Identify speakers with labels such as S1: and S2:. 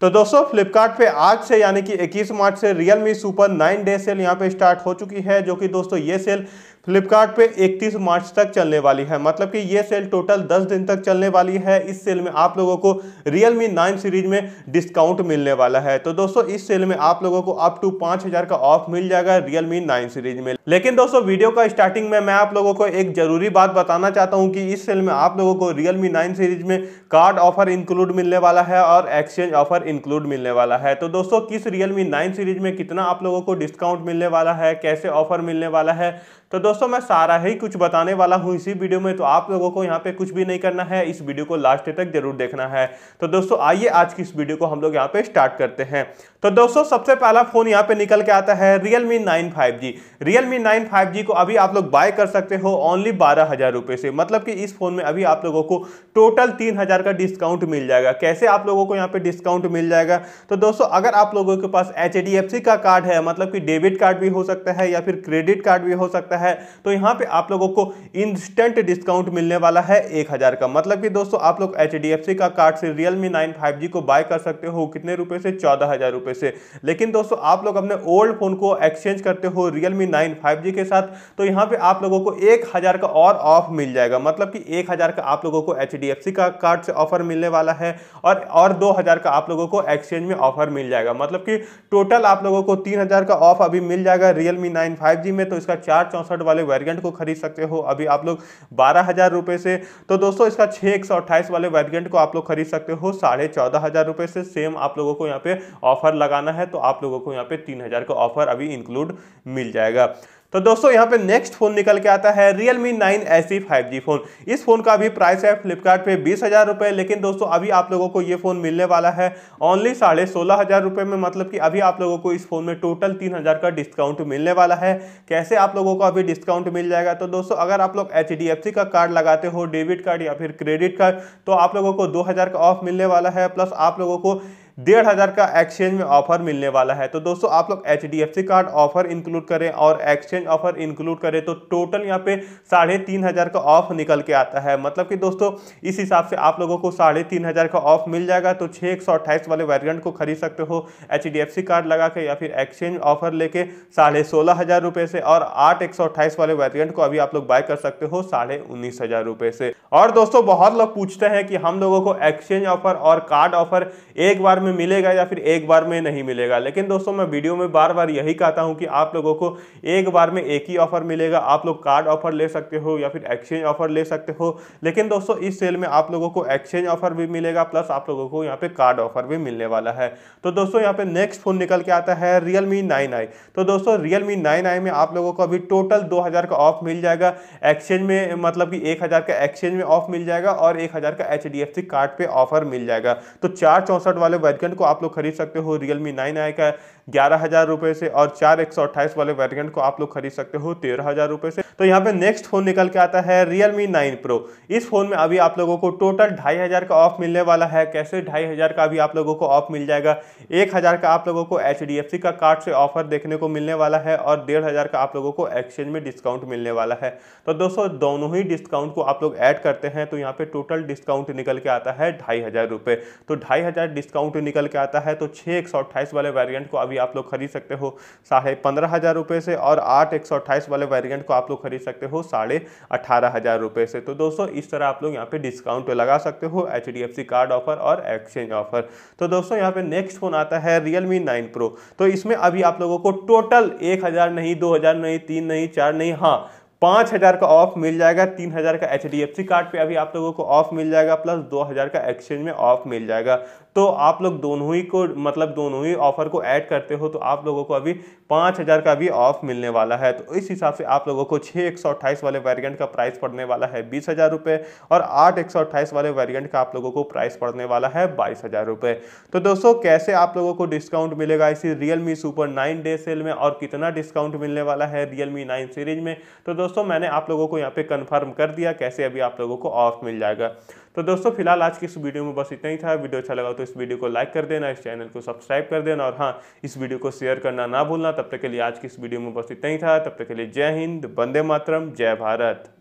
S1: तो दोस्तों फ्लिपकार्ट पे आज से यानी कि 21 मार्च से Realme super nine day sale यहाँ पे स्टार्ट हो चुकी है जो कि दोस्तों ये सेल फ्लिपकार्ट पे 31 मार्च तक चलने वाली है मतलब कि ये सेल टोटल 10 दिन तक चलने वाली है इस सेल में आप लोगों को रियल मी नाइन सीरीज में डिस्काउंट मिलने वाला है तो दोस्तों इस सेल में आप लोगों को अप टू पाँच हज़ार का ऑफ मिल जाएगा रियल मी नाइन सीरीज में लेकिन दोस्तों वीडियो का स्टार्टिंग में मैं आप लोगों को एक जरूरी बात बताना चाहता हूँ कि इस सेल में आप लोगों को रियल मी नाइन सीरीज में कार्ड ऑफर इंक्लूड मिलने वाला है और एक्सचेंज ऑफर इंक्लूड मिलने वाला है तो दोस्तों किस रियल मी नाइन सीरीज में कितना आप लोगों को डिस्काउंट मिलने वाला है कैसे ऑफर मिलने वाला है तो दोस्तों मैं सारा ही कुछ बताने वाला हूँ इसी वीडियो में तो आप लोगों को यहाँ पे कुछ भी नहीं करना है इस वीडियो को लास्ट तक जरूर देखना है तो दोस्तों आइए आज की इस वीडियो को हम लोग यहाँ पे स्टार्ट करते हैं तो दोस्तों सबसे पहला फोन यहाँ पे निकल के आता है Realme nine five G Realme nine five G को अभी आप लोग बाय कर सकते हो ओनली बारह हजार रुपए से मतलब कि इस फोन में अभी आप लोगों को टोटल तीन हजार का डिस्काउंट मिल जाएगा कैसे आप लोगों को यहाँ पे डिस्काउंट मिल जाएगा तो दोस्तों अगर आप लोगों के पास एच का कार्ड है मतलब कि डेबिट कार्ड भी हो सकता है या फिर क्रेडिट कार्ड भी हो सकता है तो यहाँ पे आप लोगों को इंस्टेंट डिस्काउंट मिलने वाला है एक हज़ार का मतलब कि दोस्तों आप लोग एच का कार्ड से रियल मी नाइन फाइव को बाय कर सकते हो कितने रुपए से चौदह हज़ार रुपये से लेकिन दोस्तों आप लोग अपने ओल्ड फ़ोन को एक्सचेंज करते हो रियल मी नाइन फाइव के साथ तो यहाँ पे आप लोगों को एक का और ऑफ मिल जाएगा मतलब कि एक का आप लोगों को एच का कार्ड से ऑफर मिलने वाला है और और दो का आप लोगों को एक्सचेंज में ऑफर मिल जाएगा मतलब कि टोटल आप लोगों को तीन हज़ार का ऑफ अभी मिल जाएगा Realme nine five G में तो इसका चार चौंसठ वाले वेरियंट को खरीद सकते हो अभी आप लोग बारह हज़ार रुपए से तो दोस्तों इसका छह एक सौ अट्ठाईस वाले वेरियंट को आप लोग खरीद सकते हो साढ़े चौदह हज़ार से सेम आप लोगों को यहाँ पे ऑफर लगाना है तो आप लोगों को यहाँ पे तीन हज़ार का ऑफर अभी इंक्लूड मिल जाएगा तो दोस्तों यहाँ पे नेक्स्ट फोन निकल के आता है Realme फाइव जी फोन इस फोन का भी प्राइस है फ्लिपकार्ट पे बीस हजार रुपये लेकिन दोस्तों अभी आप लोगों को ये फोन मिलने वाला है ओनली साढ़े सोलह हजार रुपये में मतलब कि अभी आप लोगों को इस फोन में टोटल तीन हजार का डिस्काउंट मिलने वाला है कैसे आप लोगों को अभी डिस्काउंट मिल जाएगा तो दोस्तों अगर आप लोग एच का कार्ड लगाते हो डेबिट कार्ड या फिर क्रेडिट कार्ड तो आप लोगों को दो का ऑफ मिलने वाला है प्लस आप लोगों को डेढ़ हज़ार का एक्सचेंज में ऑफर मिलने वाला है तो दोस्तों आप लोग H D F C card offer include करें और एक्सचेंज ऑफर इंक्लूड करें तो टोटल यहाँ पे साढ़े तीन हज़ार का ऑफ निकल के आता है मतलब कि दोस्तों इस हिसाब से आप लोगों को साढ़े तीन हज़ार का ऑफ मिल जाएगा तो छः एक सौ अट्ठाईस वाले वेरियंट को खरीद सकते हो H D F C card लगा के या फिर एक्सचेंज ऑफर लेके साढ़े सोलह हज़ार रुपये से और आठ एक सौ अट्ठाईस वाले वेरियंट को अभी आप लोग बाय कर सकते हो साढ़े उन्नीस हज़ार रुपये से और दोस्तों बहुत लोग पूछते हैं कि हम लोगों को एक्सचेंज ऑफर और कार्ड ऑफर एक बार में में मिलेगा या फिर एक बार में नहीं मिलेगा लेकिन दोस्तों मैं वीडियो में बार बार यही कहता हूँ कि आप लोगों को एक बार में एक ही ऑफर मिलेगा आप लोग कार्ड ऑफर ले सकते हो या फिर एक्सचेंज ऑफर ले सकते हो लेकिन दोस्तों इस सेल में आप लोगों को एक्सचेंज ऑफर भी मिलेगा प्लस आप लोगों को यहाँ पे कार्ड ऑफर भी मिलने वाला है तो दोस्तों यहाँ पे नेक्स्ट फोन निकल के आता है रियल मी नाइन आई तो दोस्तों रियल मी नाइन आई में आप लोगों को अभी टोटल दो हजार का ऑफ मिल जाएगा एक्सचेंज में मतलब कि एक हजार का एक्सचेंज में ऑफ मिल जाएगा और एक हजार का H D F C card पर ऑफर मिल जाएगा तो चार चौंसठ वाले वेरियंट को आप लोग खरीद सकते हो रियल मी नाइन आई का ग्यारह हज़ार रुपए से और चार एक सौ अट्ठाईस वाले वेरियंट को आप लोग खरीद सकते हो तेरह हज़ार रुपए से तो यहाँ पे नेक्स्ट फोन निकल के आता है रियल मी नाइन प्रो इस फोन में अभी आप लोगों को टोटल ढाई हज़ार का ऑफ मिलने वाला है कैसे ढाई हज़ार का अभी आप लोगों को ऑफ मिल जाएगा एक हज़ार का आप लोगों को एच डी एफ सी का कार्ड से ऑफर देखने को मिलने वाला है और डेढ़ हज़ार का आप लोगों को एक्सचेंज में डिस्काउंट मिलने वाला है तो दोस्तों दोनों ही डिस्काउंट को आप लोग ऐड करते हैं तो यहाँ पे टोटल डिस्काउंट निकल के आता है ढाई हज़ार रुपए तो ढाई हज़ार डिस्काउंट निकल के आता है तो छः एक सौ अट्ठाईस वाले वेरियंट को अभी आप लोग खरीद सकते हो साढ़े पंद्रह हज़ार रुपये से और आठ एक सौ अट्ठाईस वाले वेरियंट को आप लोग खरीद सकते हो साढ़े अठारह हज़ार रुपये से तो दोस्तों इस तरह आप लोग यहाँ पे डिस्काउंट लगा सकते हो H D F C card offer और एक्सचेंज ऑफर तो दोस्तों यहाँ पे नेक्स्ट फ़ोन आता है रियल मी नाइन प्रो तो इसमें अभी आप लोगों को टोटल एक हज़ार नहीं दो हज़ार नहीं तीन नहीं चार नहीं हाँ पाँच हज़ार का ऑफ मिल जाएगा तीन हज़ार का H D F C card पे अभी आप लोगों को ऑफ मिल जाएगा प्लस दो हज़ार का एक्सचेंज में ऑफ मिल जाएगा तो आप लोग दोनों ही को मतलब दोनों ही ऑफर को ऐड करते हो तो आप लोगों को अभी पाँच हज़ार का भी ऑफ मिलने वाला है तो इस हिसाब से आप लोगों को छः एक सौ अट्ठाईस वाले वेरियंट का प्राइस पड़ने वाला है बीस हज़ार रुपये और आठ एक सौ अट्ठाईस वाले वेरियंट का आप लोगों को प्राइस पड़ने वाला है बाईस हज़ार रुपये तो दोस्तों कैसे आप लोगों को डिस्काउंट मिलेगा इसी Realme super nine day sale में और कितना डिस्काउंट मिलने वाला है रियल मी नाइन सीरीज में तो दोस्तों मैंने आप लोगों को यहाँ पे कन्फर्म कर दिया कैसे अभी आप लोगों को ऑफ मिल जाएगा तो दोस्तों फिलहाल आज की इस वीडियो में बस इतना ही था वीडियो अच्छा लगा तो इस वीडियो को लाइक कर देना इस चैनल को सब्सक्राइब कर देना और हाँ इस वीडियो को शेयर करना ना भूलना तब तक के लिए आज की इस वीडियो में बस इतना ही था तब तक के लिए जय हिंद बंदे मातरम जय भारत